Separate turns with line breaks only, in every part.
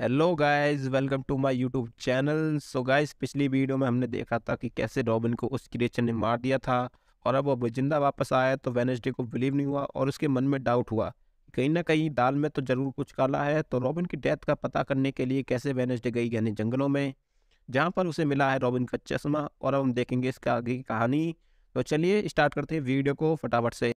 hello guys welcome to my YouTube channel so guys पिछली video में हमने देखा था कि कैसे रॉबिन को उस क्रिएचर ने मार दिया था और अब वो जिंदा वापस आया तो वेनसडे को बिलीव नहीं हुआ और उसके मन में डाउट हुआ कहीं ना कहीं दाल में तो ज़रूर कुछ काला है तो रॉबिन की डेथ का पता करने के लिए कैसे वेनसडे गई यानी जंगलों में जहाँ पर उसे मिला है रॉबिन का चश्मा और अब हम देखेंगे इसका आगे की कहानी तो चलिए स्टार्ट करते हैं वीडियो को फटाफट से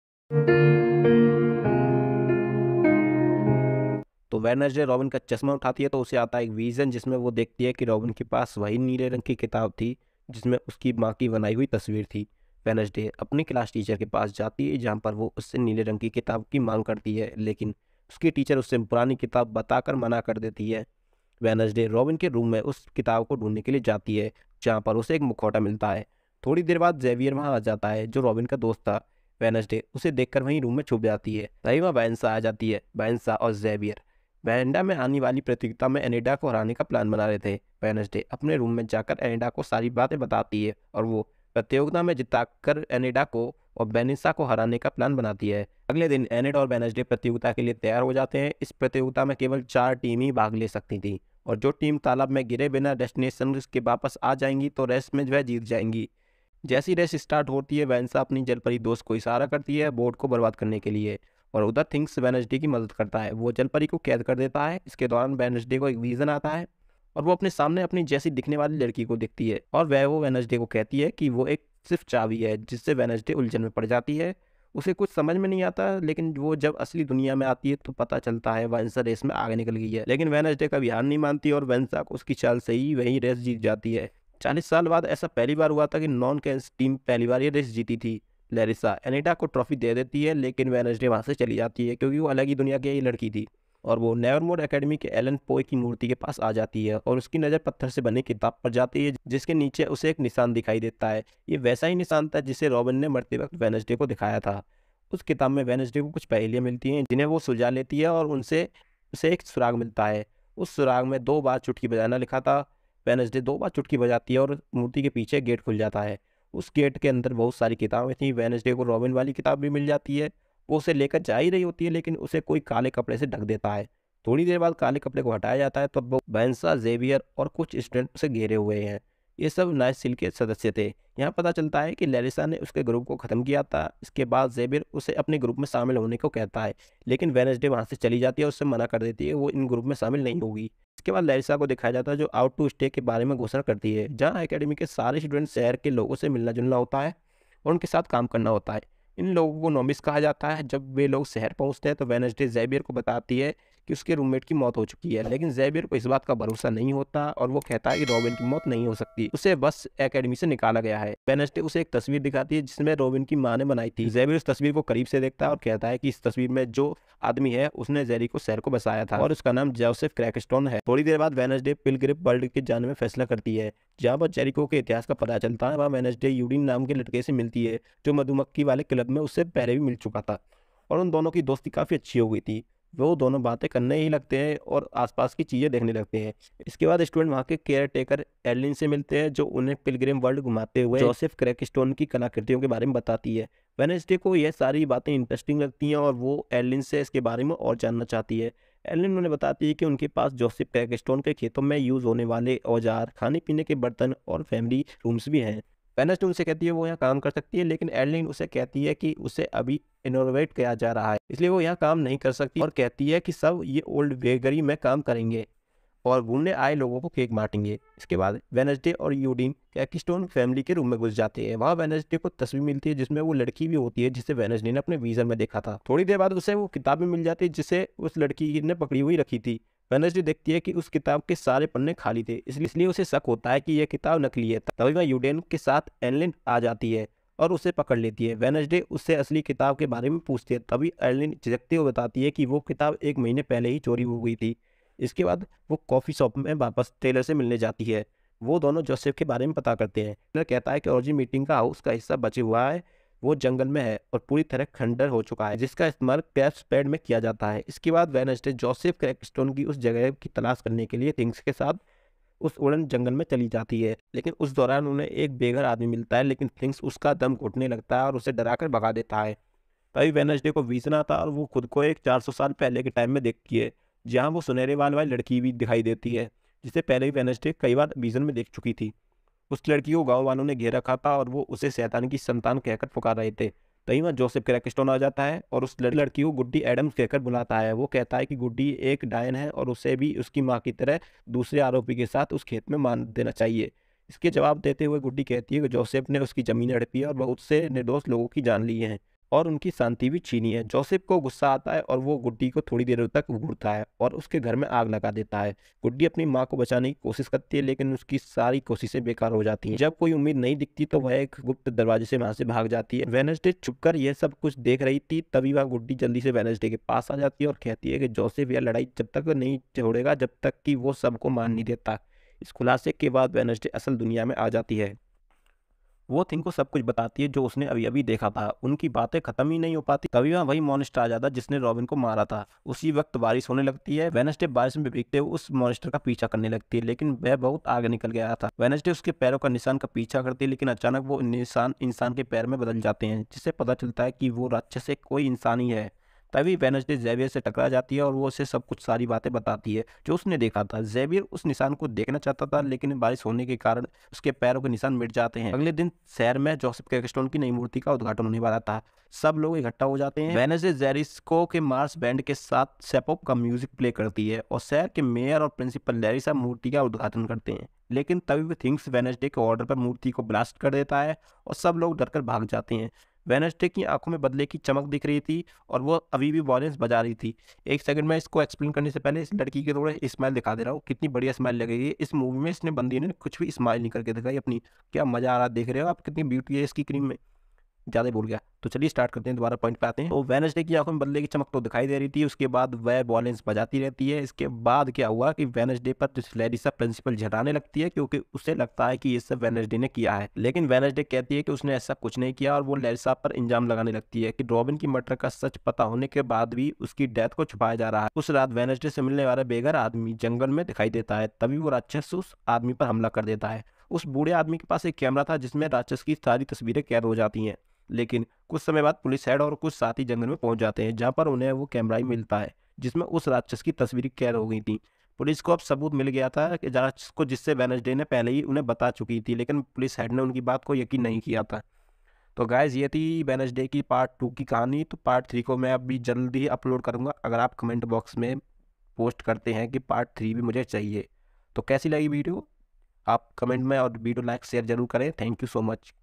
वेनसडे रॉबिन का चश्मा उठाती है तो उसे आता है एक विजन जिसमें वो देखती है कि रॉबिन के पास वही नीले रंग की किताब थी जिसमें उसकी माँ की बनाई हुई तस्वीर थी वेनसडे अपनी क्लास टीचर के पास जाती है जहाँ पर वो उससे नीले रंग की किताब की मांग करती है लेकिन उसकी टीचर उससे पुरानी किताब बताकर मना कर देती है वेनसडे रॉबिन के रूम में उस किताब को ढूंढने के लिए जाती है जहाँ पर उसे एक मुखौटा मिलता है थोड़ी देर बाद जेवियर वहाँ आ जाता है जो रॉबिन का दोस्त था वेनसडे उसे देखकर वहीं रूम में छुप जाती है तभी वहाँ बैंसा आ जाती है बैंसा और जेवियर वेरेंडा में आने वाली प्रतियोगिता में एनेडा को हराने का प्लान बना रहे थे वेनसडे अपने रूम में जाकर एनेडा को सारी बातें बताती है और वो प्रतियोगिता में जिताकर एनेडा को और बेनिसा को हराने का प्लान बनाती है अगले दिन एनेड और बेनसडे प्रतियोगिता के लिए तैयार हो जाते हैं इस प्रतियोगिता में केवल चार टीम ही भाग ले सकती थी और जो टीम तालाब में गिरे बिना डेस्टिनेशन के वापस आ जाएंगी तो रेस में जो है जीत जाएंगी जैसी रेस स्टार्ट होती है वैनसा अपनी जलपरी दोस्त को इशारा करती है बोर्ड को बर्बाद करने के लिए और उधर थिंग्स वेनसडे की मदद करता है वो जलपरी को कैद कर देता है इसके दौरान वेनसडे को एक विजन आता है और वो अपने सामने अपनी जैसी दिखने वाली लड़की को देखती है और वह वो वेनसडे को कहती है कि वो एक सिर्फ चाबी है जिससे वेनसडे उलझन में पड़ जाती है उसे कुछ समझ में नहीं आता लेकिन वो जब असली दुनिया में आती है तो पता चलता है वेंसा रेस में आगे निकल गई है लेकिन वेनसडे कभी हार नहीं मानती और वेंसा को उसकी चाल से ही वही रेस जीत जाती है चालीस साल बाद ऐसा पहली बार हुआ था कि नॉन कैंस टीम पहली बार ये रेस जीती थी लेरिसा एनिटा को ट्रॉफी दे देती है लेकिन वेनसडे वहाँ से चली जाती है क्योंकि वो अलग ही दुनिया की लड़की थी और वो मोड अकेडमी के एलन पोए की मूर्ति के पास आ जाती है और उसकी नज़र पत्थर से बनी किताब पर जाती है जिसके नीचे उसे एक निशान दिखाई देता है ये वैसा ही निशान था जिसे रॉबिन ने मरते वक्त वेनजडे को दिखाया था उस किताब में वेनजडे को कुछ पहेलियाँ मिलती हैं जिन्हें वो सुलझा लेती है और उनसे उसे एक सुराग मिलता है उस सुराग में दो बार चुटकी बजाना लिखा था वेनसडे दो बार चुटकी बजाती है और मूर्ति के पीछे गेट खुल जाता है उस गेट के अंदर बहुत सारी किताबें थी वेनसडे को रॉबिन वाली किताब भी मिल जाती है वो उसे लेकर जा ही रही होती है लेकिन उसे कोई काले कपड़े से ढक देता है थोड़ी देर बाद काले कपड़े को हटाया जाता है तब तो वो बैंसा जेवियर और कुछ स्टूडेंट से घेरे हुए हैं ये सब नाइस सिल के सदस्य थे यहाँ पता चलता है कि लेरिसा ने उसके ग्रुप को ख़त्म किया था इसके बाद जेबिर उसे अपने ग्रुप में शामिल होने को कहता है लेकिन वेनसडे वहाँ से चली जाती है और उससे मना कर देती है वो इन ग्रुप में शामिल नहीं होगी इसके बाद लेरिसा को दिखाया जाता है जो आउट टू स्टे के बारे में घोषणा करती है जहाँ अकेडमी के सारे स्टूडेंट शहर के लोगों से मिलना जुलना होता है और उनके साथ काम करना होता है इन लोगों को नोमिस कहा जाता है जब वे लोग शहर पहुँचते हैं तो वेनसडे जेबियर को बताती है कि उसके रूममेट की मौत हो चुकी है लेकिन जेबियर को इस बात का भरोसा नहीं होता और वो कहता है कि रॉबिन की मौत नहीं हो सकती उसे बस एकेडमी से निकाला गया है वेनसडे उसे एक तस्वीर दिखाती है जिसमें रॉबिन की माँ ने बनाई थी जेबियर उस तस्वीर को करीब से देखता है और कहता है कि इस तस्वीर में जो आदमी है उसने जेरी को शहर को बसाया था और उसका नाम जोसेफ क्रैकस्टोन है थोड़ी देर बाद वेनसडे पिलग्रिप वर्ल्ड के जाने में फैसला करती है जहाँ पर जेरिको के इतिहास का पता चलता है वहाँ वेनसडे यूडिन नाम के लड़के से मिलती है जो मधुमक्खी वाले क्लब में उससे पहले भी मिल चुका था और उन दोनों की दोस्ती काफ़ी अच्छी हो गई थी वो दोनों बातें करने ही लगते हैं और आसपास की चीज़ें देखने लगते हैं इसके बाद स्टूडेंट वहाँ के केयर टेकर एलिन से मिलते हैं जो उन्हें पिलग्रिम वर्ल्ड घुमाते हुए जोसेफ क्रैकस्टोन की कलाकृतियों के बारे में बताती है वेनेसडे को यह सारी बातें इंटरेस्टिंग लगती हैं और वो एलिन से इसके बारे में और जानना चाहती है एलिन उन्हें बताती है कि उनके पास जोसेफ क्रैकस्टोन के खेतों में यूज़ होने वाले औजार खाने पीने के बर्तन और फैमिली रूम्स भी हैं पेनस्टून उनसे कहती है वो यहाँ काम कर सकती है लेकिन एडलिन उसे कहती है कि उसे अभी इनोवेट किया जा रहा है इसलिए वो यहाँ काम नहीं कर सकती और कहती है कि सब ये ओल्ड बेगरी में काम करेंगे और घूमने आए लोगों को केक मारेंगे इसके बाद वेनसडे और यूडिन कैकिस्टोन फैमिली के रूम में घुस जाते हैं वहाँ वेनसडे को तस्वीर मिलती है जिसमें वो लड़की भी होती है जिसे वेनसडे ने अपने वीजन में देखा था थोड़ी देर बाद उसे वो किताबें मिल जाती है जिसे उस लड़की ने पकड़ी हुई रखी थी वेनसडे देखती है कि उस किताब के सारे पन्ने खाली थे इसलिए उसे शक होता है कि यह किताब नकली है तभी वह यूडेन के साथ एनलिन आ जाती है और उसे पकड़ लेती है वेनजडे उससे असली किताब के बारे में पूछती है तभी एलिन झिझकते हुए बताती है कि वो किताब एक महीने पहले ही चोरी हो गई थी इसके बाद वो कॉफ़ी शॉप में वापस टेलर से मिलने जाती है वो दोनों जोसेफ के बारे में पता करते हैं टेलर कहता है कि और मीटिंग का हाउस का हिस्सा बचे हुआ है वो जंगल में है और पूरी तरह खंडर हो चुका है जिसका इस्तेमाल क्रैप्स पैड में किया जाता है इसके बाद वेनसडे जोसेफ क्रैकस्टोन की उस जगह की तलाश करने के लिए थिंग्स के साथ उस उड़न जंगल में चली जाती है लेकिन उस दौरान उन्हें एक बेघर आदमी मिलता है लेकिन थिंग्स उसका दम घुटने लगता है और उसे डराकर भगा देता है तभी वेनसडे को वीजन आता और वो खुद को एक 400 साल पहले के टाइम में देखती है जहाँ वो सुनहरे वाल वाली लड़की भी दिखाई देती है जिसे पहले ही वेनसडे कई बार वीजन में देख चुकी थी उस लड़की को गाँव वालों ने घेरा रखा था और वो उसे सैतान की संतान कहकर पुकार रहे थे तभी वहाँ जोसेफ क्रैकस्टोन आ जाता है और उस लड़की को गुड्डी एडम्स कहकर बुलाता है वो कहता है कि गुड्डी एक डायन है और उसे भी उसकी माँ की तरह दूसरे आरोपी के साथ उस खेत में मान देना चाहिए इसके जवाब देते हुए गुड्डी कहती है कि जोसेफ ने उसकी ज़मीन हड़पी है और बहुत से निर्दोष लोगों की जान ली है और उनकी शांति भी छीनी है जोसेफ को गुस्सा आता है और वो गुड्डी को थोड़ी देर तक घूरता है और उसके घर में आग लगा देता है गुड्डी अपनी माँ को बचाने की कोशिश करती है लेकिन उसकी सारी कोशिशें बेकार हो जाती हैं जब कोई उम्मीद नहीं दिखती तो वह एक गुप्त दरवाजे से वहां से भाग जाती है वेनसडे कर यह सब कुछ देख रही थी तभी वह गुड्डी जल्दी से वेनसडे के पास आ जाती है और कहती है कि जोसेफ यह लड़ाई जब तक नहीं छोड़ेगा जब तक कि वो सबको मान नहीं देता इस खुलासे के बाद वेनसडे असल दुनिया में आ जाती है वो थिंग को सब कुछ बताती है जो उसने अभी अभी देखा था उनकी बातें खत्म ही नहीं हो पाती तभी वहाँ वही मॉनिस्टर आ जाता जिसने रॉबिन को मारा था उसी वक्त बारिश होने लगती है वेनसडे बारिश में बिकते हुए उस मॉनिस्टर का पीछा करने लगती है लेकिन वह बहुत आगे निकल गया था वेनसडे उसके पैरों का निशान का पीछा करती है लेकिन अचानक वो निशान इंसान के पैर में बदल जाते हैं जिससे पता चलता है कि वो राक्षस से कोई इंसान ही है तभी वेनजडे जेवियर से टकरा जाती है और वो उसे सब कुछ सारी बातें बताती है जो उसने देखा था जेवियर उस निशान को देखना चाहता था लेकिन बारिश होने के कारण उसके पैरों के निशान मिट जाते हैं अगले दिन शहर में जोसेफ कैकस्टोन की नई मूर्ति का उद्घाटन होने वाला था सब लोग इकट्ठा हो जाते हैं वेनसडे जेरिस्को के मार्स बैंड के साथ सेपोप का म्यूजिक प्ले करती है और शहर के मेयर और प्रिंसिपल लेरिसा मूर्ति का उद्घाटन करते हैं लेकिन तभी वे थिंग्स वेनजडे के ऑर्डर पर मूर्ति को ब्लास्ट कर देता है और सब लोग डरकर भाग जाते हैं वेनसडे की आंखों में बदले की चमक दिख रही थी और वो अभी भी वॉलेंस बजा रही थी एक सेकंड में इसको एक्सप्लेन करने से पहले इस लड़की के थोड़ा स्माइल दिखा दे रहा हूँ कितनी बढ़िया स्माइल है इस मूवी में इसने बंदी ने कुछ भी स्माइल नहीं करके दिखाई अपनी क्या मज़ा आ रहा देख रहे हो आप कितनी ब्यूटी है इसकी क्रीम में ज़्यादा भूल गया तो चलिए स्टार्ट करते हैं दोबारा पॉइंट पे आते हैं तो वेनसडे की आंखों में बदले की चमक तो दिखाई दे रही थी उसके बाद वह बॉलेंस बजाती रहती है इसके बाद क्या हुआ कि वेनसडे पर लैरिसा प्रिंसिपल झटाने लगती है क्योंकि उसे लगता है कि ये सब वेनसडे ने किया है लेकिन वेनसडे कहती है कि उसने ऐसा कुछ नहीं किया और वो लैरिसा पर इंजाम लगाने लगती है कि रॉबिन की मर्डर का सच पता होने के बाद भी उसकी डेथ को छुपाया जा रहा है उस रात वेनसडे से मिलने वाला बेघर आदमी जंगल में दिखाई देता है तभी वो राक्षस उस आदमी पर हमला कर देता है उस बूढ़े आदमी के पास एक कैमरा था जिसमें राक्षस की सारी तस्वीरें कैद हो जाती हैं लेकिन कुछ समय बाद पुलिस हेड और कुछ साथी जंगल में पहुंच जाते हैं जहाँ पर उन्हें वो कैमरा ही मिलता है जिसमें उस राक्षस की तस्वीरें कैद हो गई थी पुलिस को अब सबूत मिल गया था कि राक्षस को जिससे वेनसडे ने पहले ही उन्हें बता चुकी थी लेकिन पुलिस हेड ने उनकी बात को यकीन नहीं किया था तो गायज ये थी वेनसडे की पार्ट टू की कहानी तो पार्ट थ्री को मैं अभी जल्द ही अपलोड करूँगा अगर आप कमेंट बॉक्स में पोस्ट करते हैं कि पार्ट थ्री भी मुझे चाहिए तो कैसी लगी वीडियो आप कमेंट में और वीडियो लाइक शेयर जरूर करें थैंक यू सो मच